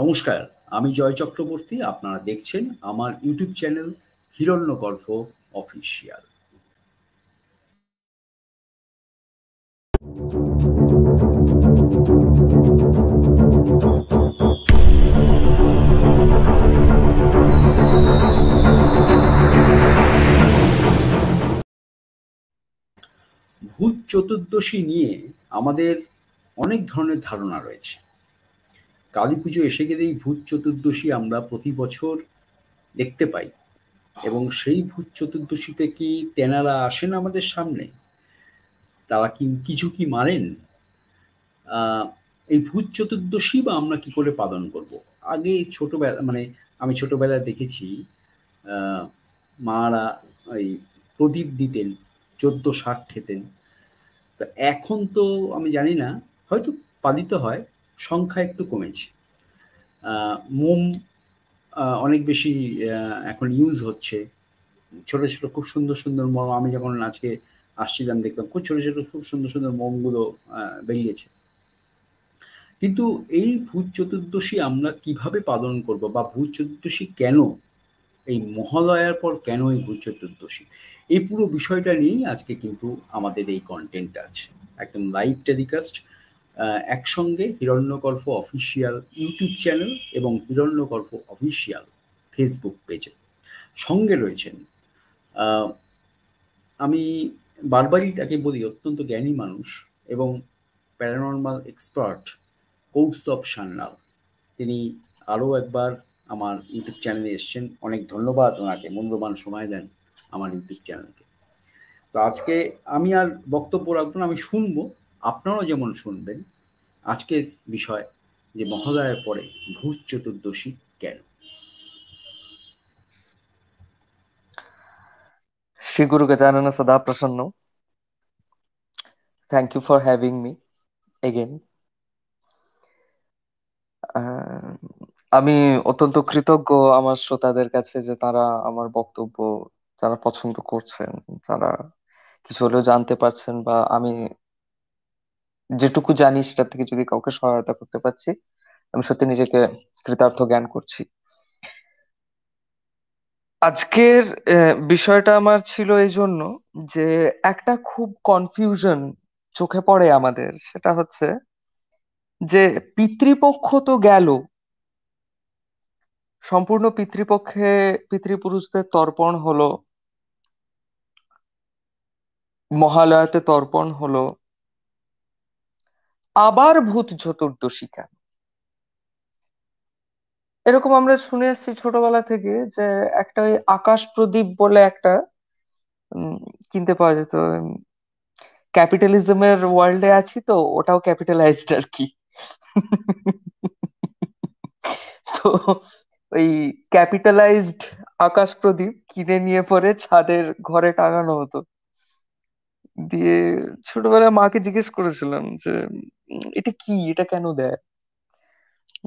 নমস্কার আমি জয় চক্রবর্তী আপনারা দেখছেন আমার ইউটিউব চ্যানেল হিরণ্য গল্প অফিসিয়াল ভূত চতুর্দশী নিয়ে আমাদের অনেক ধরনের ধারণা রয়েছে কালী পুজো এসে গেলেই ভূত চতুর্দশী আমরা প্রতি বছর দেখতে পাই এবং সেই ভূত চতুর্দশীতে কি তেনারা আসেন আমাদের সামনে তারা কি কিছু কি মারেন এই ভূত চতুর্দশী বা আমরা কি করে পালন করব আগে ছোটবেলা মানে আমি ছোটবেলায় দেখেছি মারা এই প্রদীপ দিতেন চোদ্দ শাক খেতেন তো এখন তো আমি জানি না হয়তো পালিত হয় সংখ্যা একটু কমেছে মোম অনেক বেশি এখন ইউজ হচ্ছে ছোট ছোট খুব সুন্দর সুন্দর মোম আমি যখন আজকে আসছিলাম দেখলাম খুব ছোট ছোট খুব সুন্দর সুন্দর মোমগুলো বেরিয়েছে কিন্তু এই ভূত চতুর্দশী আমরা কিভাবে পালন করব বা ভূত চতুর্দশী কেন এই মহালয়ার পর কেন এই ভূত চতুর্দশী এই পুরো বিষয়টা নিয়েই আজকে কিন্তু আমাদের এই কন্টেন্ট আছে একদম লাইভ টেলিকাস্ট একসঙ্গে হিরণ্যকল্প অফিসিয়াল ইউটিউব চ্যানেল এবং হিরণ্যকল্প অফিসিয়াল ফেসবুক পেজে সঙ্গে রয়েছেন আমি বারবারই তাকে বলি অত্যন্ত জ্ঞানী মানুষ এবং প্যারানর্মাল এক্সপার্ট কৌস্তব সান্যাল তিনি আরও একবার আমার ইউটিউব চ্যানেলে এসছেন অনেক ধন্যবাদ ওনাকে মূল্যবান সময় দেন আমার ইউটিউব চ্যানেলকে তো আজকে আমি আর বক্তব্য রাখবো না আমি শুনবো আপনারাও যেমন শুনবেন আজকের বিষয় যে মহোদয়ের পরে ভূত চতুর্দশী কেন শ্রী গুরুকে জানানো সদা প্রসন্ন thank you for having me again আমি অত্যন্ত কৃতজ্ঞ আমার শ্রোতাদের কাছে যে তারা আমার বক্তব্য যারা পছন্দ করছেন তারা কিছু হলেও জানতে পারছেন বা আমি যেটুকু জানি সেটা থেকে যদি কাউকে সহায়তা করতে পারছি আমি সত্যি নিজেকে কৃতার্থ জ্ঞান করছি আজকের বিষয়টা আমার ছিল এই জন্য যে একটা খুব কনফিউশন চোখে পড়ে আমাদের সেটা হচ্ছে যে পিতৃপক্ষ তো গেল সম্পূর্ণ পিতৃপক্ষে পিতৃপুরুষদের তর্পণ হলো মহালয়াতে তর্পণ হলো আবার ভূত চতুর্দশী কেন এরকম আমরা শুনে এসেছি ছোটবেলা থেকে যে একটা ওই আকাশ প্রদীপ বলে একটা কিনতে পাওয়া যেত ক্যাপিটালিজমের ওয়ার্ল্ডে আছি তো ওটাও ক্যাপিটালাইজড আর কি তো ওই ক্যাপিটালাইজড আকাশ প্রদীপ কিনে নিয়ে পরে ছাদের ঘরে টাঙানো হতো দিয়ে ছোটবেলায় মাকে জিজ্ঞেস করেছিলাম যে এটা কি এটা কেন দেয়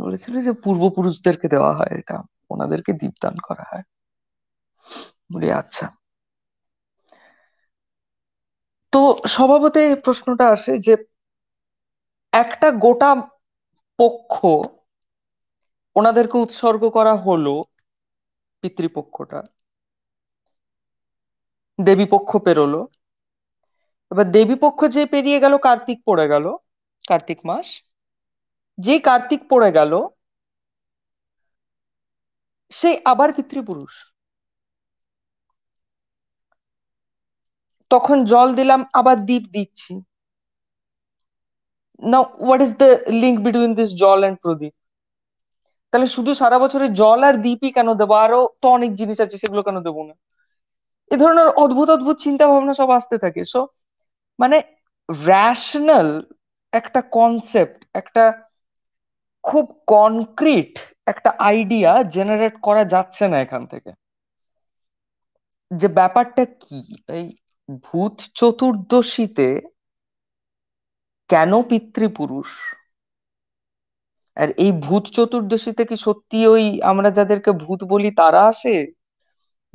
বলেছিল যে পূর্বপুরুষদেরকে দেওয়া হয় এটা ওনাদেরকে দীপদান করা হয় বলি আচ্ছা তো স্বভাবতে এই প্রশ্নটা আসে যে একটা গোটা পক্ষ ওনাদেরকে উৎসর্গ করা হলো পিতৃপক্ষটা দেবী পক্ষ পেরোলো এবার দেবী পক্ষ যে পেরিয়ে গেল কার্তিক পড়ে গেল কার্তিক মাস যে কার্তিক পড়ে গেল সে আবার পিতৃপুরুষ তখন জল দিলাম আবার দ্বীপ দিচ্ছি না what is the link between this jal and pradip তাহলে শুধু সারা বছরে জল আর দ্বীপই কেন দেবো আরো তো অনেক জিনিস আছে সেগুলো কেন দেবো না এ ধরনের অদ্ভুত অদ্ভুত চিন্তা ভাবনা সব আসতে থাকে সো মানে র্যাশনাল একটা কনসেপ্ট একটা খুব কনক্রিট একটা আইডিয়া জেনারেট করা যাচ্ছে না এখান থেকে যে ব্যাপারটা কি এই ভূত চতুর্দশীতে কেন পিতৃপুরুষ আর এই ভূত চতুর্দশীতে কি সত্যি ওই আমরা যাদেরকে ভূত বলি তারা আসে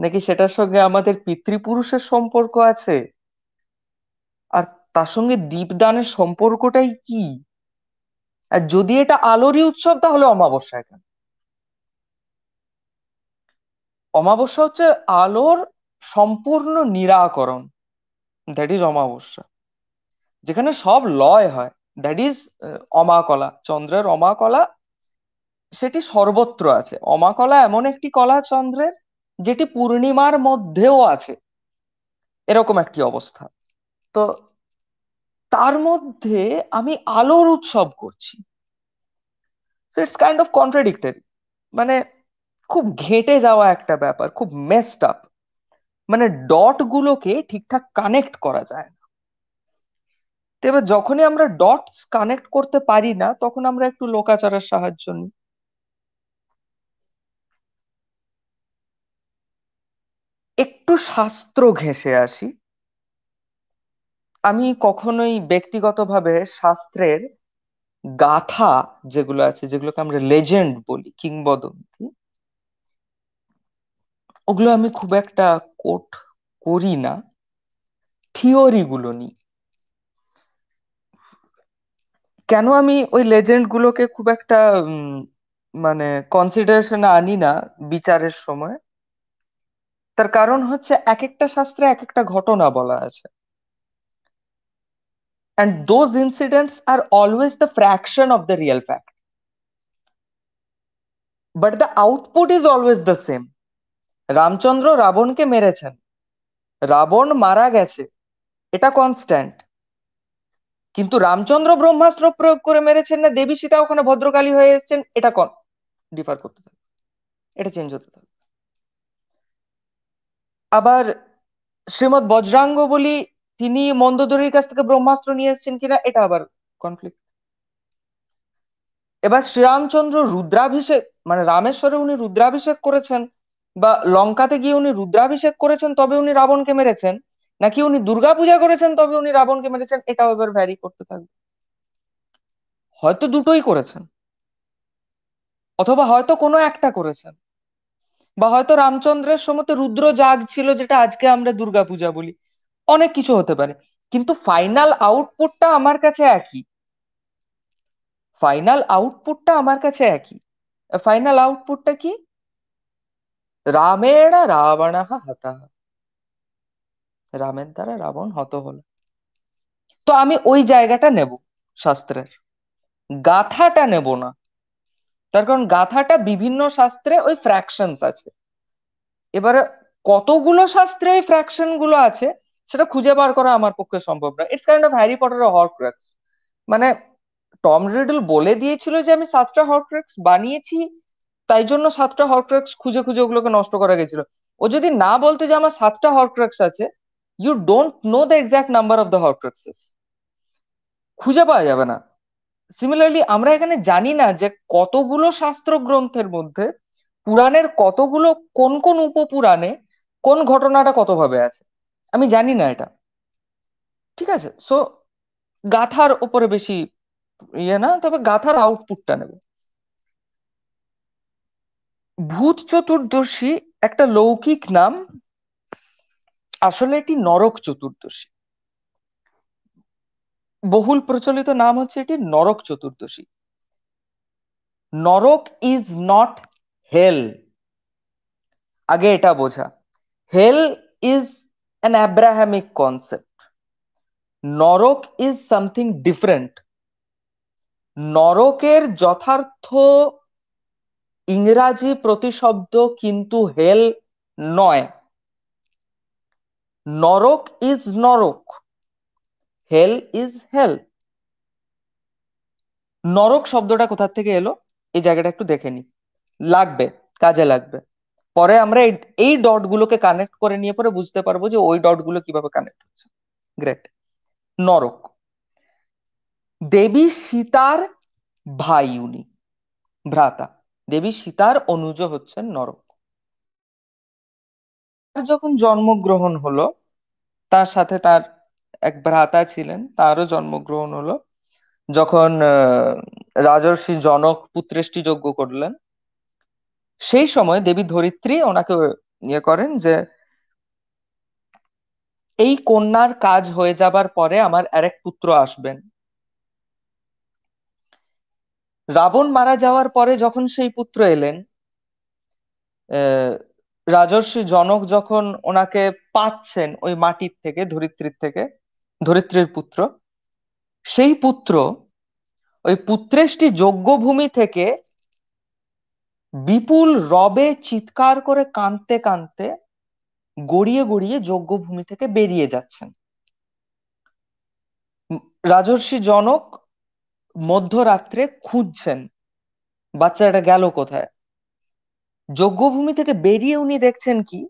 নাকি সেটার সঙ্গে আমাদের পিতৃপুরুষের সম্পর্ক আছে আর তার সঙ্গে দীপদানের সম্পর্কটাই কি আর যদি এটা আলোরই উৎসব তাহলে অমাবস্যা কেন অমাবস্যা হচ্ছে আলোর সম্পূর্ণ নিরাকরণ দ্যাট ইজ অমাবস্যা যেখানে সব লয় হয় দ্যাট ইজ অমাকলা চন্দ্রের অমাকলা সেটি সর্বত্র আছে অমাকলা এমন একটি কলা চন্দ্রের যেটি পূর্ণিমার মধ্যেও আছে এরকম একটি অবস্থা তো তার মধ্যে আমি আলোর উৎসব করছি ইটস কাইন্ড অফ কন্ট্রাডিক্টারি মানে খুব ঘেঁটে যাওয়া একটা ব্যাপার খুব মেসড আপ মানে ডট গুলোকে ঠিকঠাক কানেক্ট করা যায় না তবে যখনই আমরা ডটস কানেক্ট করতে পারি না তখন আমরা একটু লোকাচারের সাহায্য নিই একটু শাস্ত্র ঘেঁষে আসি আমি কখনোই ব্যক্তিগতভাবে শাস্ত্রের গাথা যেগুলো আছে যেগুলোকে আমরা লেজেন্ড বলি কিংবদন্তি ওগুলো আমি খুব একটা কোট করি না থিওরি গুলো নি কেন আমি ওই লেজেন্ড গুলোকে খুব একটা মানে কনসিডারেশনে আনি না বিচারের সময় তার কারণ হচ্ছে এক একটা শাস্ত্রে এক একটা ঘটনা বলা আছে And those incidents are always the fraction of the real fact. But the output is always the same. Ramchandra রাবণকে মেরেছেন রাবণ মারা গেছে এটা কনস্ট্যান্ট কিন্তু রামচন্দ্র ব্রহ্মাস্ত্র প্রয়োগ করে মেরেছেন না দেবী সীতা ওখানে ভদ্রকালী হয়ে এসছেন এটা কন ডিফার করতে থাকবে এটা চেঞ্জ হতে থাকবে আবার শ্রীমদ বজ্রাঙ্গ বলি তিনি মন্দোদরীর কাছ থেকে ব্রহ্মাস্ত্র নিয়ে এসেছেন কিনা এটা আবার কনফ্লিক্ট এবার শ্রীরামচন্দ্র রুদ্রাভিষেক মানে রামেশ্বরে উনি রুদ্রাভিষেক করেছেন বা লঙ্কাতে গিয়ে উনি রুদ্রাভিষেক করেছেন তবে উনি রাবণকে মেরেছেন নাকি উনি পূজা করেছেন তবে উনি রাবণকে মেরেছেন এটাও এবার ভ্যারি করতে থাকবে হয়তো দুটোই করেছেন অথবা হয়তো কোনো একটা করেছেন বা হয়তো রামচন্দ্রের সমতে রুদ্র জাগ ছিল যেটা আজকে আমরা পূজা বলি অনেক কিছু হতে পারে কিন্তু ফাইনাল আউটপুটটা আমার কাছে একই ফাইনাল আউটপুটটা আমার কাছে একই ফাইনাল আউটপুটটা কি রামের রাবণ হতা রামের দ্বারা রাবণ হত হল তো আমি ওই জায়গাটা নেব শাস্ত্রের গাথাটা নেব না তার কারণ গাথাটা বিভিন্ন শাস্ত্রে ওই ফ্র্যাকশনস আছে এবারে কতগুলো শাস্ত্রে ওই ফ্র্যাকশন গুলো আছে সেটা খুঁজে বার করা আমার পক্ষে সম্ভব না it's kind of Harry Potter horcrux মানে টম রিডল বলে দিয়েছিল যে আমি সাতটা হরক্রাক্স বানিয়েছি তাই জন্য সাতটা হরক্রাক্স খুঁজে খুঁজে ওগুলোকে নষ্ট করা গেছিল ও যদি না বলতে যে আমার সাতটা হরক্রাক্স আছে you don't know the exact number of the horcruxes খুঁজে পাওয়া যাবে না সিমিলারলি আমরা এখানে জানি না যে কতগুলো শাস্ত্র গ্রন্থের মধ্যে পুরাণের কতগুলো কোন কোন উপপুরাণে কোন ঘটনাটা কতভাবে আছে আমি জানি না এটা ঠিক আছে সো গাথার ওপরে বেশি ইয়ে না তবে গাথার আউটপুটটা নেবে ভূত চতুর্দশী একটা লৌকিক নাম আসলে এটি নরক চতুর্দশী বহুল প্রচলিত নাম হচ্ছে এটি নরক চতুর্দশী নরক ইজ নট হেল আগে এটা বোঝা hell is an Abrahamic concept. Narak is something different নরকের যথার্থ ইংরাজি প্রতিশব্দ কিন্তু হেল নয় নরক ইজ নরক হেল ইজ হেল নরক শব্দটা কোথা থেকে এলো এই জায়গাটা একটু দেখে নি লাগবে কাজে লাগবে পরে আমরা এই ডট গুলোকে কানেক্ট করে নিয়ে পরে বুঝতে পারবো যে ওই ডট গুলো কিভাবে কানেক্ট হচ্ছে গ্রেট নরক দেবী সীতার ভাই উনি ভ্রাতা দেবী সীতার অনুজ হচ্ছেন নরক যখন জন্মগ্রহণ হলো তার সাথে তার এক ভ্রাতা ছিলেন তারও জন্মগ্রহণ হলো যখন রাজর্ষি জনক পুত্রেষ্টি যজ্ঞ করলেন সেই সময় দেবী ধরিত্রী ওনাকে ইয়ে করেন যে এই কন্যার কাজ হয়ে যাবার পরে আমার আরেক পুত্র আসবেন রাবণ মারা যাওয়ার পরে যখন সেই পুত্র এলেন রাজর্ষি জনক যখন ওনাকে পাচ্ছেন ওই মাটির থেকে ধরিত্রীর থেকে ধরিত্রীর পুত্র সেই পুত্র ওই পুত্রেষ্টি যজ্ঞভূমি থেকে বিপুল রবে চিৎকার করে কাঁদতে কাঁদতে গড়িয়ে গড়িয়ে যজ্ঞ ভূমি থেকে বেরিয়ে যাচ্ছেন রাজর্ষি জনক মধ্যরাত্রে খুঁজছেন বাচ্চাটা গেল কোথায় যজ্ঞভূমি থেকে বেরিয়ে উনি দেখছেন কি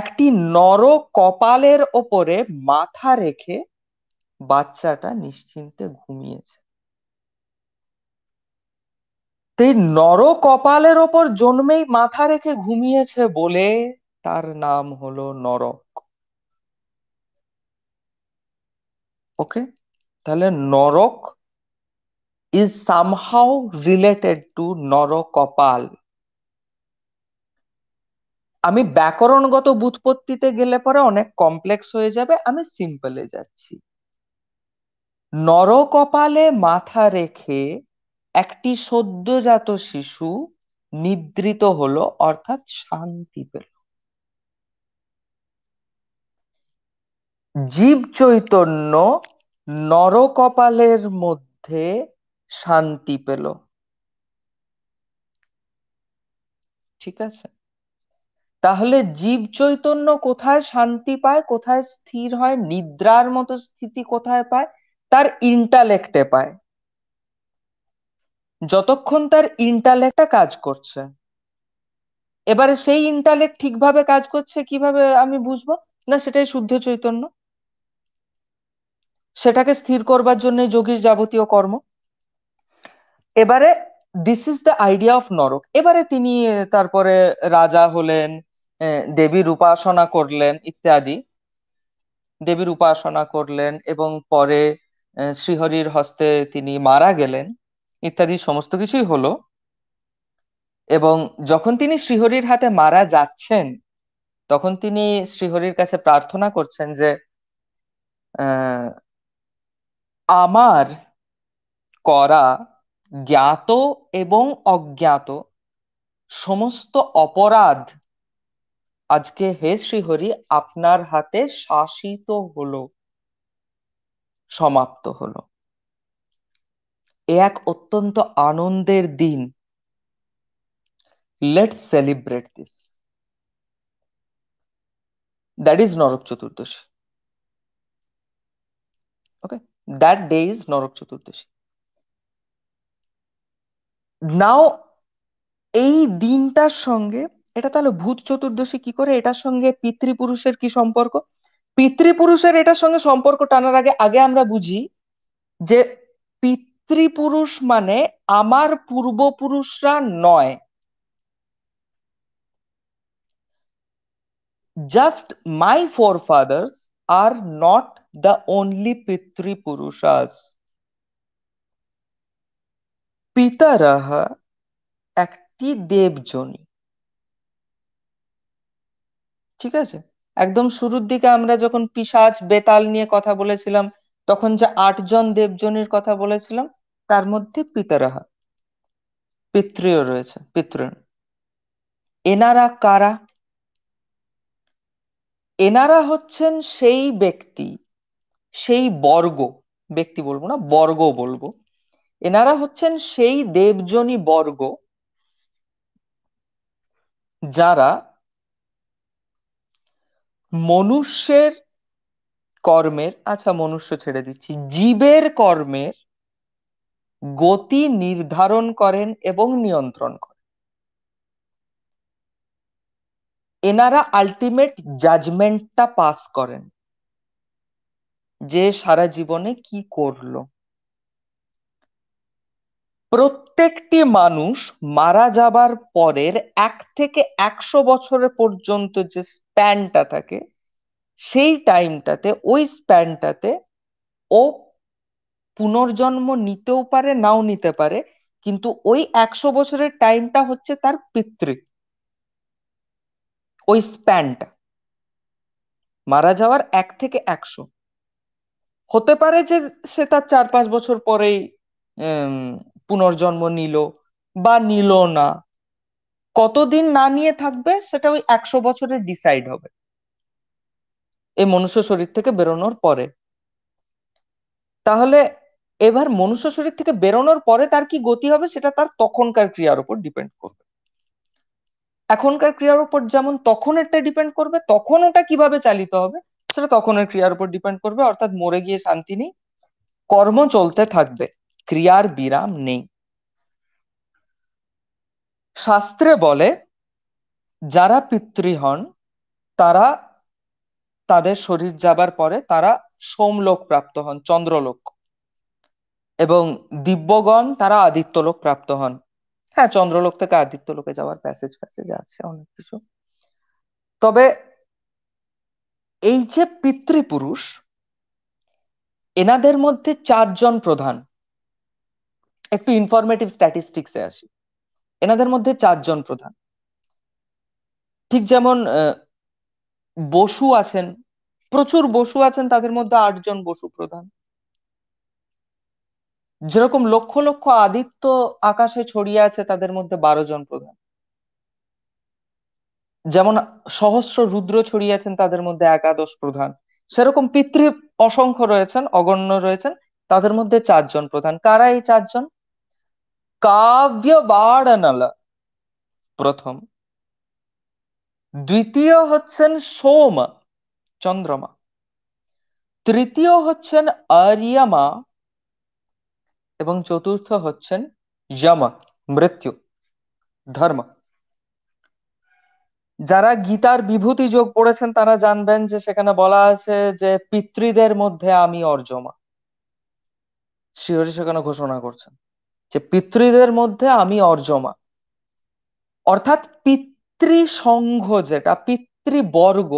একটি নর কপালের ওপরে মাথা রেখে বাচ্চাটা নিশ্চিন্তে ঘুমিয়েছে সেই নর কপালের ওপর জন্মেই মাথা রেখে ঘুমিয়েছে বলে তার নাম হলো নরক ওকে তাহলে নরক ইজ সামহাউ রিলেটেড টু নর কপাল আমি ব্যাকরণগত বুৎপত্তিতে গেলে পরে অনেক কমপ্লেক্স হয়ে যাবে আমি সিম্পলে যাচ্ছি নরকপালে মাথা রেখে একটি সদ্যজাত শিশু নিদ্রিত হলো অর্থাৎ শান্তি পেল জীব চৈতন্য নরকপালের মধ্যে শান্তি পেল ঠিক আছে তাহলে জীব চৈতন্য কোথায় শান্তি পায় কোথায় স্থির হয় নিদ্রার মতো স্থিতি কোথায় পায় তার ইন্টালেক্টে পায় যতক্ষণ তার ইন্টালেক্টটা কাজ করছে এবারে সেই ইন্টালেক্ট ঠিকভাবে কাজ করছে কিভাবে আমি বুঝবো না সেটাই শুদ্ধ চৈতন্য সেটাকে স্থির করবার জন্য যোগীর যাবতীয় কর্ম এবারে this is the idea of narak এবারে তিনি তারপরে রাজা হলেন দেবীর উপাসনা করলেন ইত্যাদি দেবীর উপাসনা করলেন এবং পরে শ্রীহরির হস্তে তিনি মারা গেলেন ইত্যাদি সমস্ত কিছুই হলো এবং যখন তিনি শ্রীহরির হাতে মারা যাচ্ছেন তখন তিনি শ্রীহরির কাছে প্রার্থনা করছেন যে আমার করা জ্ঞাত এবং অজ্ঞাত সমস্ত অপরাধ আজকে হে শ্রীহরি আপনার হাতে শাসিত হলো সমাপ্ত হলো এ এক অত্যন্ত আনন্দের দিন let celebrate this that is Narak Chaturdashi okay that day is Narak Chaturdashi নাও এই দিনটার সঙ্গে এটা তাহলে ভূত চতুর্দশী কি করে এটার সঙ্গে পিতৃপুরুষের কি সম্পর্ক পিতৃপুরুষের এটার সঙ্গে সম্পর্ক টানার আগে আগে আমরা বুঝি যে পিত পিতৃপুরুষ মানে আমার পূর্বপুরুষরা নয় just my four fathers are not the only পিতৃপুরুষাস পিতারাহ একটি দেবজনী ঠিক আছে একদম শুরুর দিকে আমরা যখন পিসাজ বেতাল নিয়ে কথা বলেছিলাম তখন যে আটজন দেবজনীর কথা বলেছিলাম তার মধ্যে পিতারাহা পিতৃও রয়েছে পিতৃ এনারা কারা এনারা হচ্ছেন সেই ব্যক্তি সেই বর্গ ব্যক্তি বলবো না বর্গ বলবো এনারা হচ্ছেন সেই দেবজনী বর্গ যারা মনুষ্যের কর্মের আচ্ছা মনুষ্য ছেড়ে দিচ্ছি জীবের কর্মের গতি নির্ধারণ করেন এবং নিয়ন্ত্রণ করেন এনারা আলটিমেট জাজমেন্টটা পাস করেন যে সারা জীবনে কি করল প্রত্যেকটি মানুষ মারা যাবার পরের এক থেকে একশো বছরে পর্যন্ত যে স্প্যানটা থাকে সেই টাইমটাতে ওই স্প্যানটাতে ও পুনর্জন্ম নিতেও পারে নাও নিতে পারে কিন্তু ওই একশো বছরের টাইমটা হচ্ছে তার পিতৃ ওই স্প্যানটা মারা যাওয়ার এক থেকে একশো হতে পারে যে সে তার চার পাঁচ বছর পরেই পুনর্জন্ম নিল বা নিল না কতদিন না নিয়ে থাকবে সেটা ওই একশো বছরে ডিসাইড হবে এই মনুষ্য শরীর থেকে বেরোনোর পরে তাহলে এবার মনুষ্য শরীর থেকে বেরোনোর পরে তার কি গতি হবে সেটা তার তখনকার ক্রিয়ার উপর ডিপেন্ড করবে এখনকার ক্রিয়ার উপর যেমন তখন একটা ডিপেন্ড করবে তখন ওটা কিভাবে চালিত হবে সেটা তখনের ক্রিয়ার উপর ডিপেন্ড করবে অর্থাৎ মরে গিয়ে শান্তি নেই কর্ম চলতে থাকবে ক্রিয়ার বিরাম নেই শাস্ত্রে বলে যারা পিতৃ হন তারা তাদের শরীর যাবার পরে তারা সোমলোক প্রাপ্ত হন চন্দ্রলোক এবং দিব্যগণ তারা আদিত্যলোক প্রাপ্ত হন হ্যাঁ চন্দ্রলোক থেকে আদিত্যলোকে যাওয়ার প্যাসেজ প্যাসেজ আছে অনেক কিছু তবে এই যে পিতৃপুরুষ এনাদের মধ্যে চারজন প্রধান একটু ইনফরমেটিভ স্ট্যাটিস্টিক্সে আসি এনাদের মধ্যে চারজন প্রধান ঠিক যেমন বসু আছেন প্রচুর বসু আছেন তাদের মধ্যে আটজন বসু প্রধান যেরকম লক্ষ লক্ষ আদিত্য আকাশে ছড়িয়ে আছে তাদের মধ্যে বারো জন প্রধান যেমন সহস্র রুদ্র ছড়িয়ে আছেন তাদের মধ্যে একাদশ প্রধান সেরকম পিতৃ অসংখ্য রয়েছেন অগণ্য রয়েছেন তাদের মধ্যে চারজন প্রধান কারা এই চারজন কাব্য বাড়ানালা প্রথম দ্বিতীয় হচ্ছেন সোম চন্দ্রমা তৃতীয় হচ্ছেন আরিয়ামা এবং চতুর্থ হচ্ছেন যমা মৃত্যু ধর্ম যারা গীতার বিভূতি যোগ পড়েছেন তারা জানবেন যে সেখানে বলা আছে যে পিতৃদের মধ্যে আমি অর্জমা শ্রীহরি সেখানে ঘোষণা করছেন যে পিতৃদের মধ্যে আমি অর্জমা অর্থাৎ পিতৃ সংঘ যেটা পিতৃবর্গ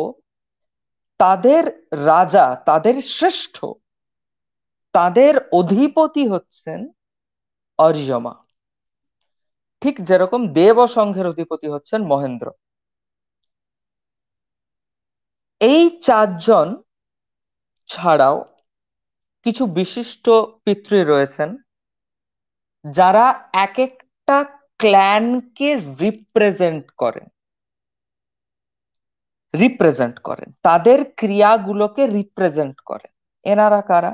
তাদের রাজা তাদের শ্রেষ্ঠ তাদের অধিপতি হচ্ছেন অরিজমা ঠিক যেরকম দেব সংঘের অধিপতি হচ্ছেন মহেন্দ্র এই চারজন ছাড়াও কিছু বিশিষ্ট পিতৃ রয়েছেন যারা এক একটা ক্ল্যানকে রিপ্রেজেন্ট করেন রিপ্রেজেন্ট করেন তাদের ক্রিয়াগুলোকে রিপ্রেজেন্ট করেন এনারা কারা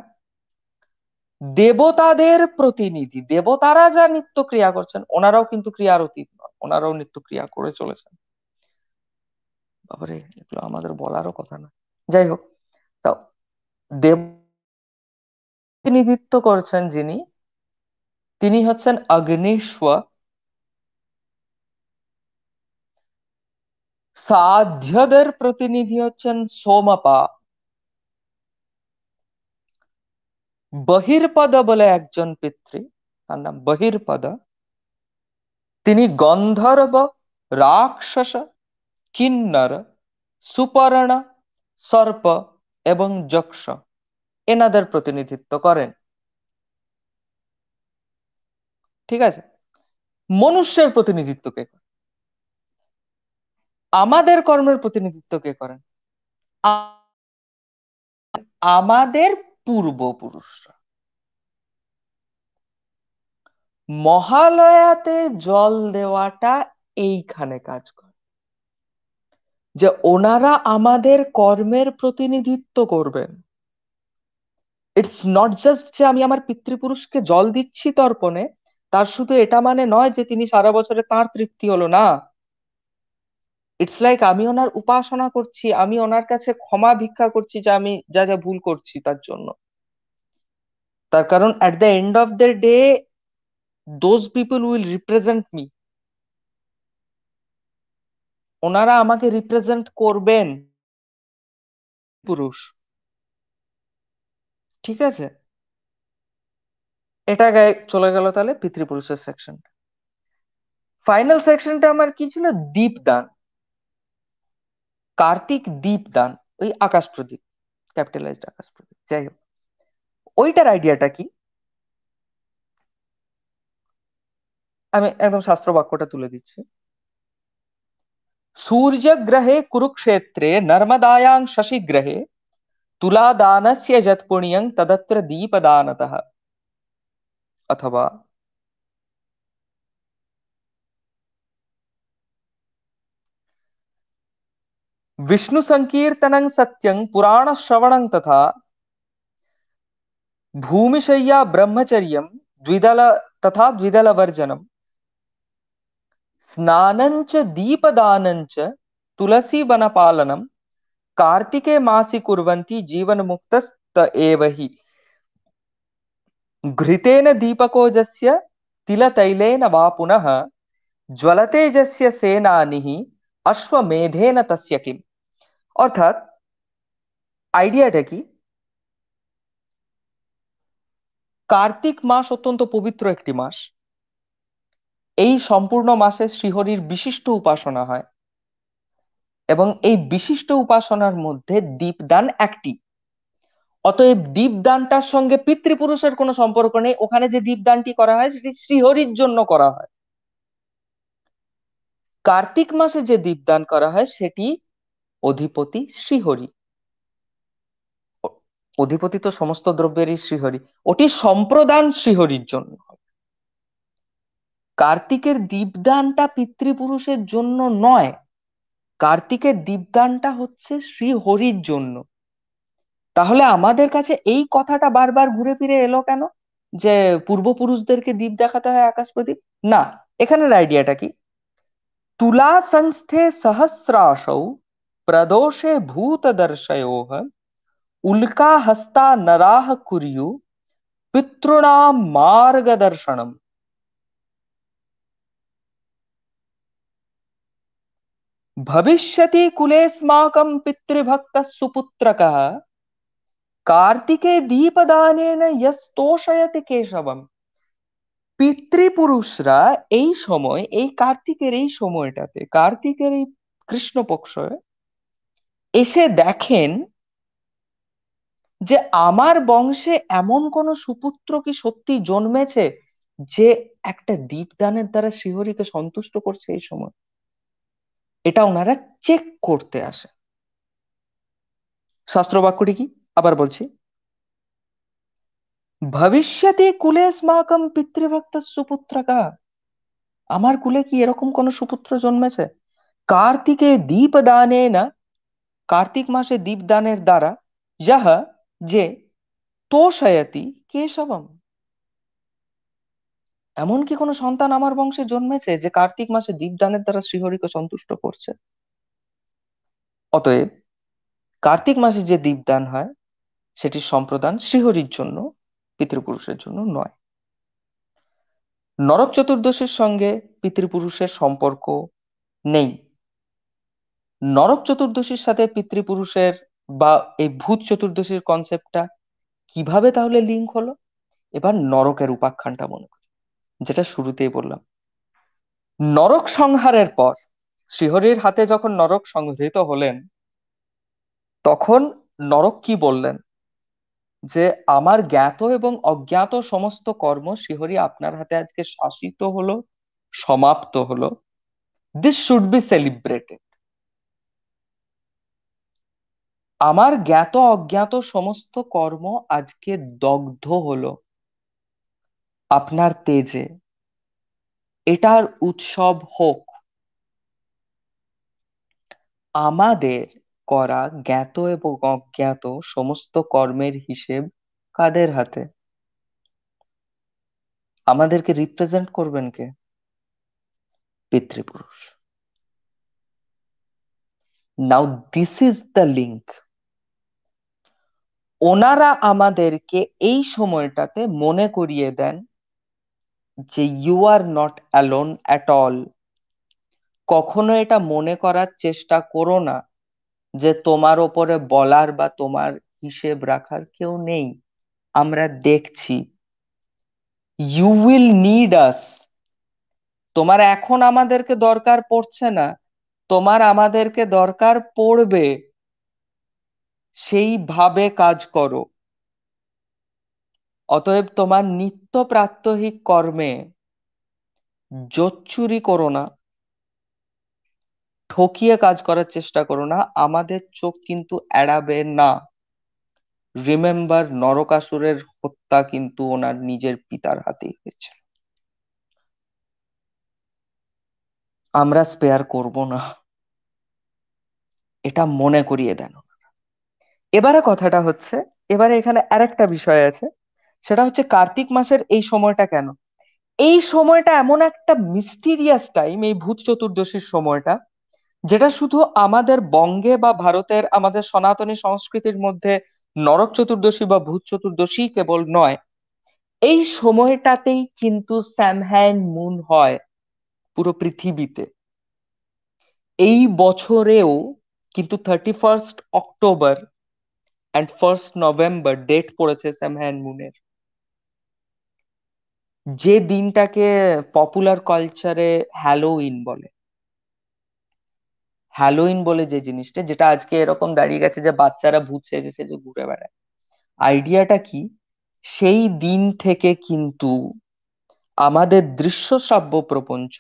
দেবতাদের প্রতিনিধি দেবতারা যা নিত্য ক্রিয়া করছেন ওনারাও কিন্তু ক্রিয়ার অতীত নয় ওনারাও নিত্য ক্রিয়া করে চলেছেন বাবারে এগুলো আমাদের বলারও কথা না যাই হোক তা দেব প্রতিনিধিত্ব করছেন যিনি তিনি হচ্ছেন অগ্নিশ্বর সাধ্যদের প্রতিনিধি হচ্ছেন সোমপা বহির্পদ বলে একজন পিতৃ তার নাম বহির্পদ তিনি গন্ধর্ব রাক্ষস কিন্নর সুপর্ণ সর্প এবং যক্ষ এনাদের প্রতিনিধিত্ব করেন ঠিক আছে মনুষ্যের প্রতিনিধিত্ব কে করেন আমাদের কর্মের প্রতিনিধিত্ব কে করেন আমাদের পূর্বপুরুষরা মহালয়াতে জল দেওয়াটা এইখানে কাজ করে যে ওনারা আমাদের কর্মের প্রতিনিধিত্ব করবেন ইটস নট জাস্ট যে আমি আমার পিতৃপুরুষকে জল দিচ্ছি তর্পণে তার শুধু এটা মানে নয় যে তিনি সারা বছরে তার তৃপ্তি হলো না ইটস লাইক আমি ওনার উপাসনা করছি আমি ওনার কাছে ক্ষমা ভিক্ষা করছি যে আমি যা যা ভুল করছি তার জন্য তার কারণ at the end of the day those people will represent me ওনারা আমাকে রিপ্রেজেন্ট করবেন পুরুষ ঠিক আছে এটা গায়ে চলে গেল তাহলে পিতৃপুরুষের সেকশন ফাইনাল সেকশনটা আমার কি ছিল দীপদান কার্তিক দীপ দান ওই আকাশ প্রদীপ ক্যাপিটালাইজড আকাশ প্রদীপ যাই হোক ওইটার আইডিয়াটা কি আমি একদম শাস্ত্র বাক্যটা তুলে দিচ্ছি সূর্যগ্রহে কুরুক্ষেত্রে নর্মদায়াং শশিগ্রহে তুলাদানস্য যৎ পুণ্যং তদত্র দীপদানতঃ অথবা विष्णु संकीर्तन सत्यं पुराण श्रवण तथा भूमिशय्या ब्रह्मचर्य द्विदल तथा द्विदल स्नान दीपदान तुलसी वन तुलसीवनपालनं कार्तिके मासी कुर्वन्ति जीवनमुक्तस्त एव हि घृतेन दीपकोजस्य तिलतैलेन वा पुनः ज्वलतेजस्य सेनानिः अश्वमेधेन तस्य किम् অর্থাৎ আইডিয়াটা কি কার্তিক মাস অত্যন্ত পবিত্র একটি মাস এই সম্পূর্ণ মাসে শ্রীহরির বিশিষ্ট উপাসনা হয় এবং এই বিশিষ্ট উপাসনার মধ্যে দীপদান একটি অতএব দীপদানটার সঙ্গে পিতৃপুরুষের কোনো সম্পর্ক নেই ওখানে যে দীপদানটি করা হয় সেটি শ্রীহরির জন্য করা হয় কার্তিক মাসে যে দীপদান করা হয় সেটি অধিপতি শ্রীহরি অধিপতি তো সমস্ত দ্রব্যেরই শ্রীহরি ওটি সম্প্রদান শ্রীহরির জন্য কার্তিকের দীপদানটা পিতৃপুরুষের জন্য নয় কার্তিকের দীপদানটা হচ্ছে শ্রীহরির জন্য তাহলে আমাদের কাছে এই কথাটা বারবার ঘুরে ফিরে এলো কেন যে পূর্বপুরুষদেরকে দ্বীপ দেখাতে হয় আকাশ প্রদীপ না এখানের আইডিয়াটা কি তুলা সংস্থে সহস্রাসৌ प्रदोषे भूत दर्शयो उल्का हस्ता नराः कुर्यु पितॄणां मार्गदर्शनम् भविष्यति कुले कुलेऽस्माकं पितृभक्तः सुपुत्रकः कार्तिके दीपदानेन यस्तोषयति কেশবম পিতৃপুরুষরা এই সময় এই কার্তিকের এই সময়টাতে কার্তিকের এই কৃষ্ণপক্ষে এসে দেখেন যে আমার বংশে এমন কোন সুপুত্র কি সত্যি জন্মেছে যে একটা দীপদানের দ্বারা শ্রীহরিকে সন্তুষ্ট করছে এই সময় এটা ওনারা চেক করতে আসে শাস্ত্র বাক্যটি কি আবার বলছি ভবিষ্যতে কুলে স্মাকম পিতৃভক্ত সুপুত্রকা আমার কুলে কি এরকম কোন সুপুত্র জন্মেছে কার্তিকে দীপদানে না কার্তিক মাসে দীপদানের দ্বারা যাহা যে তোষায়াতি কেশবম এমন কি কোনো সন্তান আমার বংশে জন্মেছে যে কার্তিক মাসে দীপদানের দ্বারা শ্রীহরিকে সন্তুষ্ট করছে অতএব কার্তিক মাসে যে দীপদান হয় সেটি সম্প্রদান শ্রীহরির জন্য পিতৃপুরুষের জন্য নয় নরক চতুর্দশীর সঙ্গে পিতৃপুরুষের সম্পর্ক নেই নরক চতুর্দশীর সাথে পিতৃপুরুষের বা এই ভূত চতুর্দশীর কনসেপ্টটা কিভাবে তাহলে লিঙ্ক হলো এবার নরকের উপাখ্যানটা মনে করি যেটা শুরুতেই বললাম নরক সংহারের পর শ্রীহরির হাতে যখন নরক সংহৃত হলেন তখন নরক কি বললেন যে আমার জ্ঞাত এবং অজ্ঞাত সমস্ত কর্ম শ্রীহরি আপনার হাতে আজকে শাসিত হলো সমাপ্ত হলো দিস শুড বি সেলিব্রেটেড আমার জ্ঞাত অজ্ঞাত সমস্ত কর্ম আজকে দগ্ধ হল আপনার তেজে এটার উৎসব হোক আমাদের করা জ্ঞাত এবং অজ্ঞাত সমস্ত কর্মের হিসেব কাদের হাতে আমাদেরকে রিপ্রেজেন্ট করবেন কে পিতৃপুরুষ now this is the link ওনারা আমাদেরকে এই সময়টাতে মনে করিয়ে দেন যে you are not alone at all কখনো এটা মনে করার চেষ্টা করো না যে তোমার ওপরে বলার বা তোমার হিসেব রাখার কেউ নেই আমরা দেখছি ইউ উইল নিড আস তোমার এখন আমাদেরকে দরকার পড়ছে না তোমার আমাদেরকে দরকার পড়বে সেইভাবে কাজ করো অতএব তোমার নিত্য প্রাত্যহিক কর্মে জচ্ছুরি করো না ঠকিয়ে কাজ করার চেষ্টা করো না আমাদের চোখ কিন্তু এড়াবে না রিমেম্বার নরকাসুরের হত্যা কিন্তু ওনার নিজের পিতার হাতেই হয়েছে আমরা স্পেয়ার করব না এটা মনে করিয়ে দেন এবারে কথাটা হচ্ছে এবারে এখানে আরেকটা বিষয় আছে সেটা হচ্ছে কার্তিক মাসের এই সময়টা কেন এই সময়টা এমন একটা মিস্টিরিয়াস টাইম এই ভূত চতুর্দশীর সময়টা যেটা শুধু আমাদের বঙ্গে বা ভারতের আমাদের সনাতনী সংস্কৃতির মধ্যে নরক চতুর্দশী বা ভূত চতুর্দশী কেবল নয় এই সময়টাতেই কিন্তু স্যামহ্যান মুন হয় পুরো পৃথিবীতে এই বছরেও কিন্তু thirty first October and first November date পড়েছে স্যাম মুনের যে দিনটাকে পপুলার কালচারে হ্যালোইন বলে হ্যালোইন বলে যে জিনিসটা যেটা আজকে এরকম দাঁড়িয়ে গেছে যে বাচ্চারা ভূত সেজে সেজে ঘুরে বেড়ায় আইডিয়াটা কি সেই দিন থেকে কিন্তু আমাদের দৃশ্য শ্রাব্য প্রপঞ্চ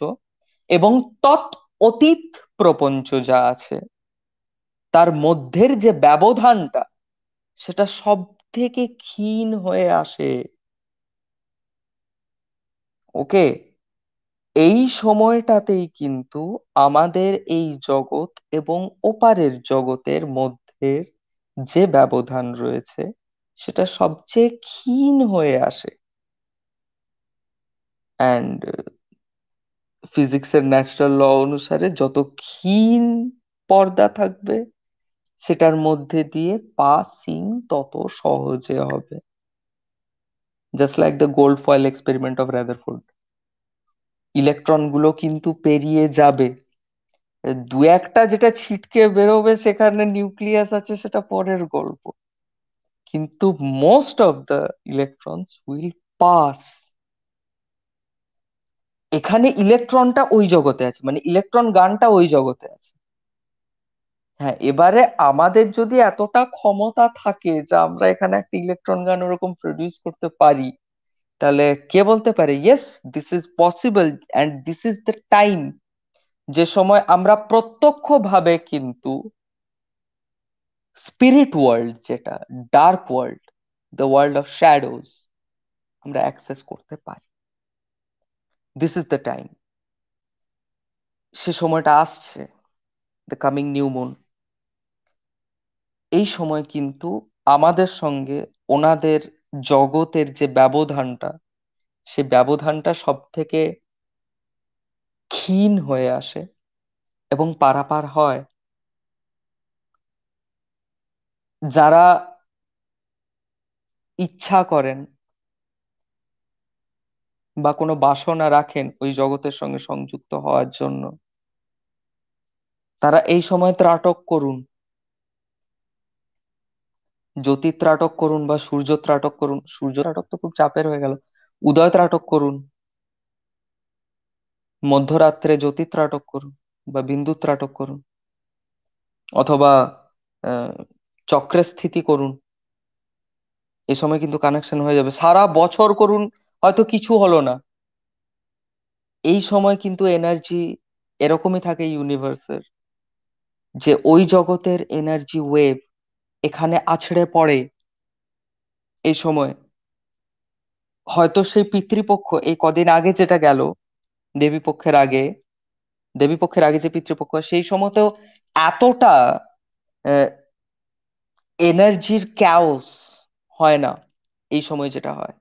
এবং তৎ অতীত প্রপঞ্চ যা আছে তার মধ্যের যে ব্যবধানটা সেটা সব থেকে ক্ষীণ হয়ে আসে ওকে এই সময়টাতেই কিন্তু আমাদের এই জগৎ এবং ওপারের জগতের মধ্যে যে ব্যবধান রয়েছে সেটা সবচেয়ে ক্ষীণ হয়ে আসে অ্যান্ড ফিজিক্সের ন্যাচারাল ল অনুসারে যত ক্ষীণ পর্দা থাকবে সেটার মধ্যে দিয়ে পাসিং তত সহজে হবে just like the gold foil experiment of electron গুলো কিন্তু পেরিয়ে যাবে দু একটা যেটা ছিটকে বেরোবে সেখানে নিউক্লিয়াস আছে সেটা পরের গল্প কিন্তু most of the electrons will pass এখানে ইলেকট্রনটা ওই জগতে আছে মানে ইলেকট্রন গানটা ওই জগতে আছে হ্যাঁ এবারে আমাদের যদি এতটা ক্ষমতা থাকে যে আমরা এখানে একটা ইলেকট্রন গান ওরকম প্রডিউস করতে পারি তাহলে কে বলতে পারে yes this is possible and this is the time যে সময় আমরা প্রত্যক্ষভাবে কিন্তু স্পিরিট ওয়ার্ল্ড যেটা dark world the world of shadows আমরা অ্যাক্সেস করতে পারি দিস ইজ দ্য টাইম সে সময়টা আসছে দ্য কামিং নিউ মুন এই সময় কিন্তু আমাদের সঙ্গে ওনাদের জগতের যে ব্যবধানটা সে ব্যবধানটা সব থেকে ক্ষীণ হয়ে আসে এবং পারাপার হয় যারা ইচ্ছা করেন বা কোনো বাসনা রাখেন ওই জগতের সঙ্গে সংযুক্ত হওয়ার জন্য তারা এই সময় ত্রাটক করুন জ্যোতিত্রাটক করুন বা সূর্য ত্রাটক করুন সূর্য ত্রাটক তো খুব চাপের হয়ে গেল উদয় ত্রাটক করুন মধ্যরাত্রে জ্যোতি ত্রাটক করুন বা বিন্দু ত্রাটক করুন অথবা চক্রের স্থিতি করুন এ সময় কিন্তু কানেকশন হয়ে যাবে সারা বছর করুন হয়তো কিছু হলো না এই সময় কিন্তু এনার্জি এরকমই থাকে ইউনিভার্সের যে ওই জগতের এনার্জি ওয়েভ এখানে আছড়ে পড়ে এই সময় হয়তো সেই পিতৃপক্ষ এই কদিন আগে যেটা গেল দেবীপক্ষের আগে দেবীপক্ষের আগে যে পিতৃপক্ষ সেই সময়তেও এতটা এনার্জির ক্যাওস হয় না এই সময় যেটা হয়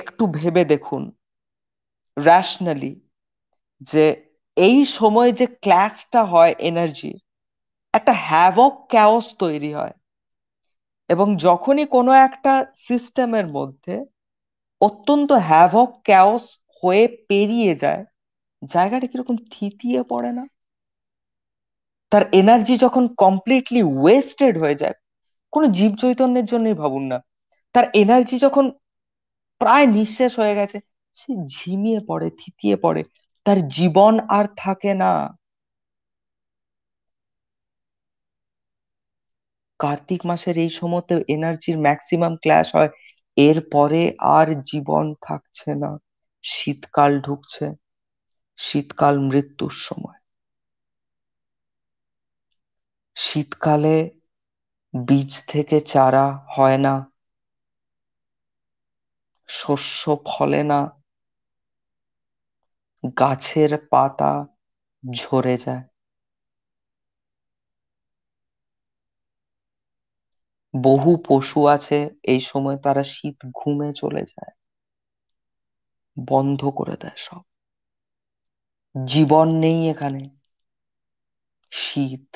একটু ভেবে দেখুন র্যাশনালি যে এই সময় যে ক্লাসটা হয় এনার্জির একটা হ্যাভক ক্যাওস তৈরি হয় এবং যখনই কোনো একটা সিস্টেমের মধ্যে অত্যন্ত হ্যাভক ক্যাওস হয়ে পেরিয়ে যায় জায়গাটা কিরকম থিতিয়ে পড়ে না তার এনার্জি যখন কমপ্লিটলি ওয়েস্টেড হয়ে যায় কোনো জীব চৈতন্যের জন্যই ভাবুন না তার এনার্জি যখন প্রায় নিঃশেষ হয়ে গেছে সে ঝিমিয়ে পড়ে থিতিয়ে পড়ে তার জীবন আর থাকে না কার্তিক মাসের এই সময়তে এনার্জির ম্যাক্সিমাম ক্ল্যাশ হয় এরপরে আর জীবন থাকছে না শীতকাল ঢুকছে শীতকাল মৃত্যুর সময় শীতকালে বীজ থেকে চারা হয় না শস্য ফলে না গাছের পাতা ঝরে যায় বহু পশু আছে এই সময় তারা শীত ঘুমে চলে যায় বন্ধ করে দেয় সব জীবন নেই এখানে শীত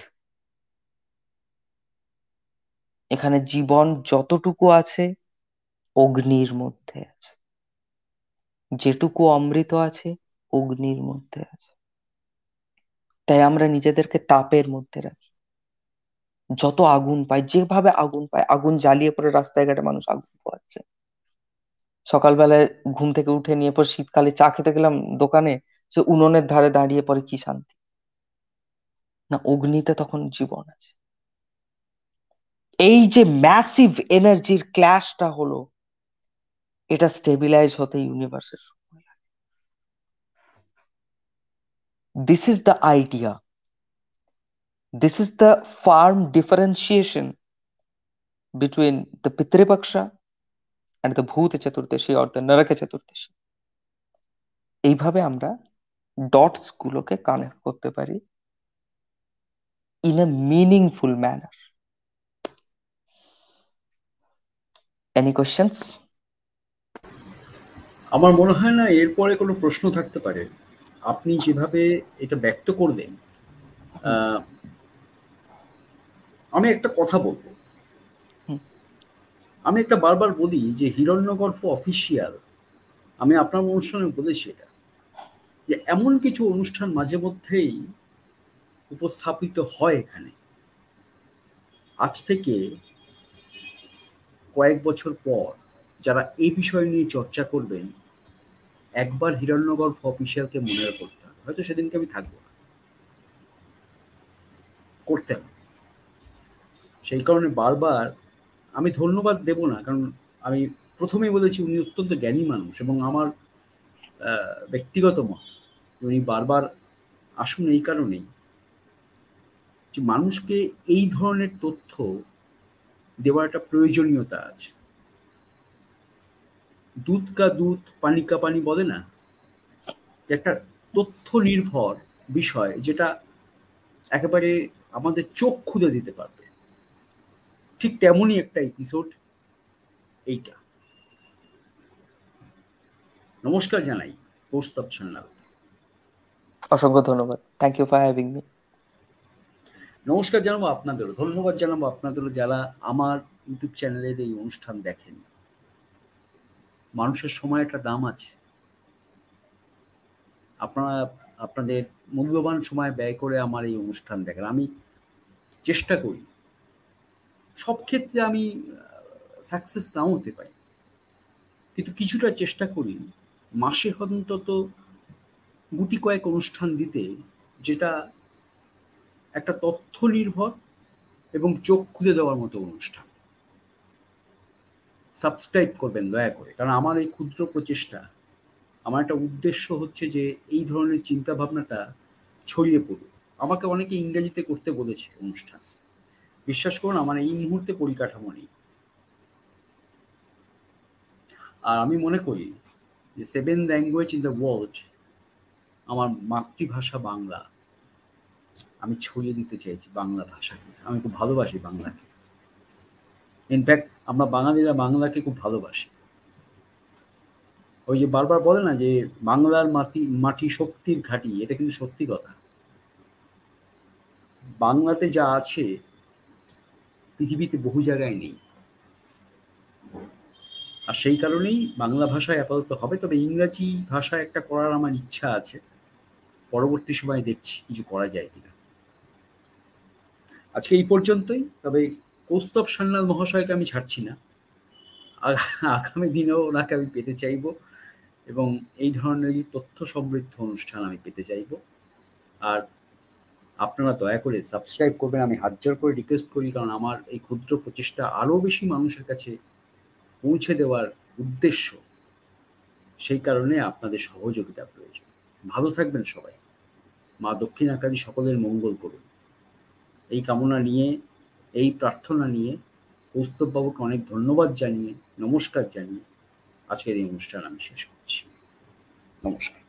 এখানে জীবন যতটুকু আছে অগ্নির মধ্যে আছে যেটুকু অমৃত আছে অগ্নির মধ্যে আছে তাই আমরা নিজেদেরকে তাপের মধ্যে রাখি যত আগুন পায় যেভাবে আগুন পায় আগুন জ্বালিয়ে পরে রাস্তায় ঘাটে মানুষ আগুন পোয়াচ্ছে সকালবেলায় ঘুম থেকে উঠে নিয়ে পর শীতকালে চা খেতে গেলাম দোকানে সে উনুনের ধারে দাঁড়িয়ে পরে কি শান্তি না অগ্নিতে তখন জীবন আছে এই যে ম্যাসিভ এনার্জির ক্ল্যাশটা হলো এটা স্টেবিলাইজ হতে ইউনিভার্সের সময় লাগে this is the idea This is the firm differentiation between the Pitripaksha and the Bhuta Chaturdeshi or the Naraka Chaturdeshi. এইভাবে আমরা ডটস গুলোকে কানেক্ট করতে পারি in a meaningful manner any questions আমার মনে হয় না এরপরে কোনো প্রশ্ন থাকতে পারে আপনি যেভাবে এটা ব্যক্ত করলেন আমি একটা কথা বলবো আমি একটা বারবার বলি যে হিরণ্যগর্ভ অফিসিয়াল আমি আপনার অনুষ্ঠানে বলেছি এটা যে এমন কিছু অনুষ্ঠান মাঝে মধ্যেই উপস্থাপিত হয় এখানে আজ থেকে কয়েক বছর পর যারা এই বিষয় নিয়ে চর্চা করবেন একবার হিরণ্যগর্ভ অফিসিয়ালকে মনে করতে হবে হয়তো সেদিনকে আমি থাকবো না সেই কারণে বারবার আমি ধন্যবাদ দেব না কারণ আমি প্রথমেই বলেছি উনি অত্যন্ত জ্ঞানী মানুষ এবং আমার ব্যক্তিগত মত উনি বারবার আসুন এই কারণেই যে মানুষকে এই ধরনের তথ্য দেওয়ার একটা প্রয়োজনীয়তা আছে দুধ কা দুধ পানি কা পানি বলে না একটা তথ্য নির্ভর বিষয় যেটা একেবারে আমাদের চোখ খুলে দিতে পারবে ঠিক তেমনই একটা এপিসোড এইটা নমস্কার জানাই প্রস্তাব শুনলাম অসংখ্য ধন্যবাদ thank you for having me নমস্কার জানাবো আপনাদেরও ধন্যবাদ জানাবো আপনাদেরও যারা আমার ইউটিউব চ্যানেলের এই অনুষ্ঠান দেখেন মানুষের সময় একটা দাম আছে আপনারা আপনাদের মূল্যবান সময় ব্যয় করে আমার এই অনুষ্ঠান দেখেন আমি চেষ্টা করি সব ক্ষেত্রে আমি সাকসেস নাও হতে পারি কিন্তু কিছুটা চেষ্টা করি মাসে অন্তত গুটি কয়েক অনুষ্ঠান দিতে যেটা একটা তথ্য নির্ভর এবং চোখ খুলে দেওয়ার মতো অনুষ্ঠান সাবস্ক্রাইব করবেন দয়া করে কারণ আমার এই ক্ষুদ্র প্রচেষ্টা আমার একটা উদ্দেশ্য হচ্ছে যে এই ধরনের চিন্তাভাবনাটা ছড়িয়ে পড়ুক আমাকে অনেকে ইংরেজিতে করতে বলেছে অনুষ্ঠান বিশ্বাস করুন আমার মানে এই মুহূর্তে পরিকাঠামো নেই আর আমি মনে করি যে seven language in the world আমার মাতৃভাষা বাংলা আমি ছড়িয়ে দিতে চাইছি বাংলা ভাষাকে আমি খুব ভালোবাসি বাংলাকে ইনফ্যাক্ট আমরা বাঙালিরা বাংলাকে খুব ভালোবাসি ওই যে বারবার বলে না যে বাংলার মাটি মাটি শক্তির ঘাটি এটা কিন্তু সত্যি কথা বাংলাতে যা আছে পৃথিবীতে বহু জায়গায় নেই আর সেই কারণেই বাংলা ভাষায় আপাতত হবে তবে ইংরাজি ভাষায় একটা করার আমার ইচ্ছা আছে পরবর্তী সময়ে দেখছি কিছু করা যায় কিনা আজকে এই পর্যন্তই তবে কৌস্তব সান্যাল মহাশয়কে আমি ছাড়ছি না আগামী দিনেও ওনাকে আমি পেতে চাইব এবং এই ধরনেরই তথ্য সমৃদ্ধ অনুষ্ঠান আমি পেতে চাইব আর আপনারা দয়া করে সাবস্ক্রাইব করবেন আমি হাত জোর করে রিকোয়েস্ট করি কারণ আমার এই ক্ষুদ্র প্রচেষ্টা আরও বেশি মানুষের কাছে পৌঁছে দেওয়ার উদ্দেশ্য সেই কারণে আপনাদের সহযোগিতা প্রয়োজন ভালো থাকবেন সবাই মা দক্ষিণ দক্ষিণাকারী সকলের মঙ্গল করুন এই কামনা নিয়ে এই প্রার্থনা নিয়ে কৌস্তববাবুকে অনেক ধন্যবাদ জানিয়ে নমস্কার জানিয়ে আজকের এই অনুষ্ঠান আমি শেষ করছি নমস্কার